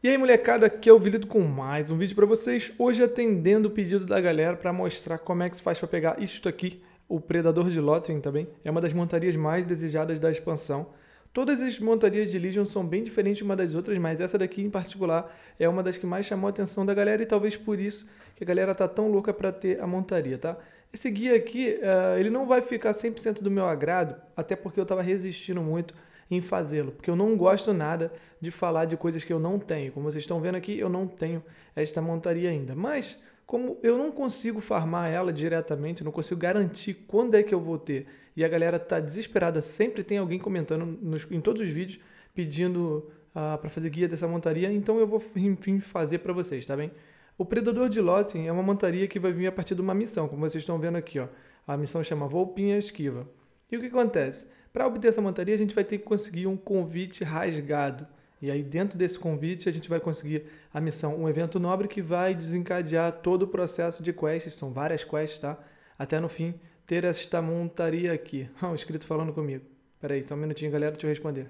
E aí, molecada, aqui é o Vilido com mais um vídeo para vocês. Hoje atendendo o pedido da galera para mostrar como é que se faz para pegar isto aqui, o Predador de Lothring também. É uma das montarias mais desejadas da expansão. Todas as montarias de Legion são bem diferentes uma das outras, mas essa daqui em particular é uma das que mais chamou a atenção da galera e talvez por isso que a galera tá tão louca para ter a montaria, tá? Esse guia aqui, uh, ele não vai ficar 100% do meu agrado, até porque eu tava resistindo muito em fazê-lo, porque eu não gosto nada de falar de coisas que eu não tenho. Como vocês estão vendo aqui, eu não tenho esta montaria ainda, mas como eu não consigo farmar ela diretamente, não consigo garantir quando é que eu vou ter, e a galera tá desesperada, sempre tem alguém comentando nos, em todos os vídeos pedindo uh, ah, para fazer guia dessa montaria, então eu vou enfim fazer para vocês, tá bem? O Predador de Lotem é uma montaria que vai vir a partir de uma missão, como vocês estão vendo aqui, ó. A missão chama Volpinha Esquiva. E o que acontece? Para obter essa montaria, a gente vai ter que conseguir um convite rasgado. E aí, dentro desse convite, a gente vai conseguir a missão, um evento nobre que vai desencadear todo o processo de quests, são várias quests, tá? Até no fim, ter esta montaria aqui. o escrito falando comigo. Peraí, só um minutinho, galera, deixa eu responder.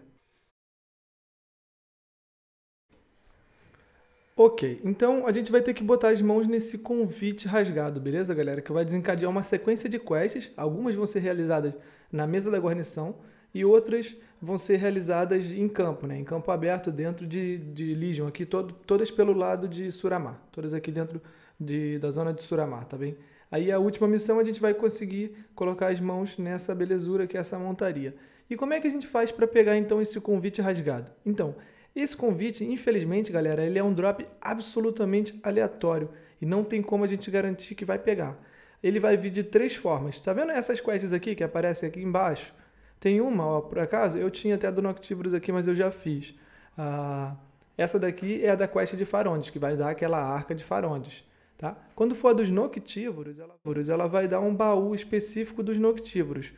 Ok, então a gente vai ter que botar as mãos nesse convite rasgado, beleza, galera? Que vai desencadear uma sequência de quests. Algumas vão ser realizadas na mesa da guarnição e outras vão ser realizadas em campo, né? Em campo aberto dentro de, de Legion, aqui todo, todas pelo lado de Suramar, todas aqui dentro de, da zona de Suramar, tá bem? Aí a última missão a gente vai conseguir colocar as mãos nessa belezura que é essa montaria. E como é que a gente faz para pegar então esse convite rasgado? Então, esse convite, infelizmente, galera, ele é um drop absolutamente aleatório e não tem como a gente garantir que vai pegar. Ele vai vir de três formas. Tá vendo essas quests aqui que aparecem aqui embaixo? Tem uma, ó, por acaso, eu tinha até a do Noctibulus aqui, mas eu já fiz. Ah, essa daqui é a da quest de Farondes, que vai dar aquela arca de Farondes. Tá? Quando for a dos Noctívoros, ela vai dar um baú específico dos Noctívoros.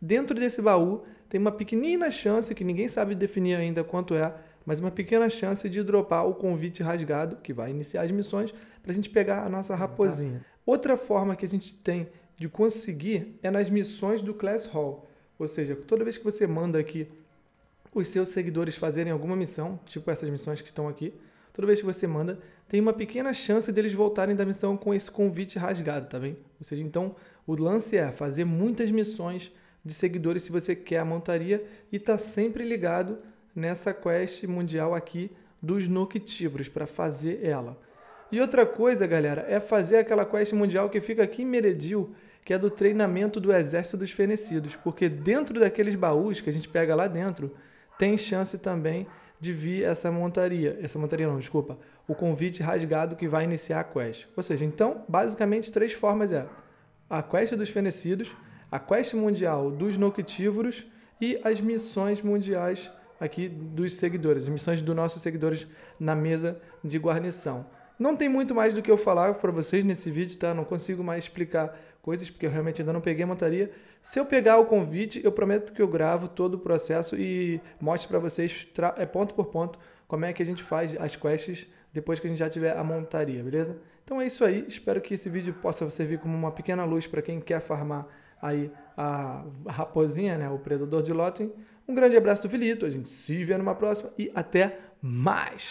Dentro desse baú tem uma pequenina chance, que ninguém sabe definir ainda quanto é, mas uma pequena chance de dropar o convite rasgado, que vai iniciar as missões, para a gente pegar a nossa tá. raposinha. tá. Outra forma que a gente tem de conseguir é nas missões do Class Hall. Ou seja, toda vez que você manda aqui os seus seguidores fazerem alguma missão, tipo essas missões que estão aqui, toda vez que você manda, tem uma pequena chance deles voltarem da missão com esse convite rasgado, tá bem? Ou seja, então o lance é fazer muitas missões de seguidores se você quer a montaria e tá sempre ligado nessa quest mundial aqui dos Noctívoros, para fazer ela. E outra coisa, galera, é fazer aquela quest mundial que fica aqui em Meredil, que é do treinamento do Exército dos Fenecidos, porque dentro daqueles baús que a gente pega lá dentro, tem chance também de vir essa montaria, essa montaria não, desculpa, o convite rasgado que vai iniciar a quest. Ou seja, então, basicamente três formas é a quest dos fenecidos, a quest mundial dos noctívoros e as missões mundiais aqui dos seguidores, missões dos nossos seguidores na mesa de guarnição. Não tem muito mais do que eu falar para vocês nesse vídeo, tá? Não consigo mais explicar coisas porque eu realmente ainda não peguei a montaria. Se eu pegar o convite, eu prometo que eu gravo todo o processo e mostro para vocês é ponto por ponto como é que a gente faz as quests depois que a gente já tiver a montaria, beleza? Então é isso aí, espero que esse vídeo possa servir como uma pequena luz para quem quer farmar aí a raposinha, né, o predador de Lotten. Um grande abraço do Vilito. a gente se vê numa próxima e até mais!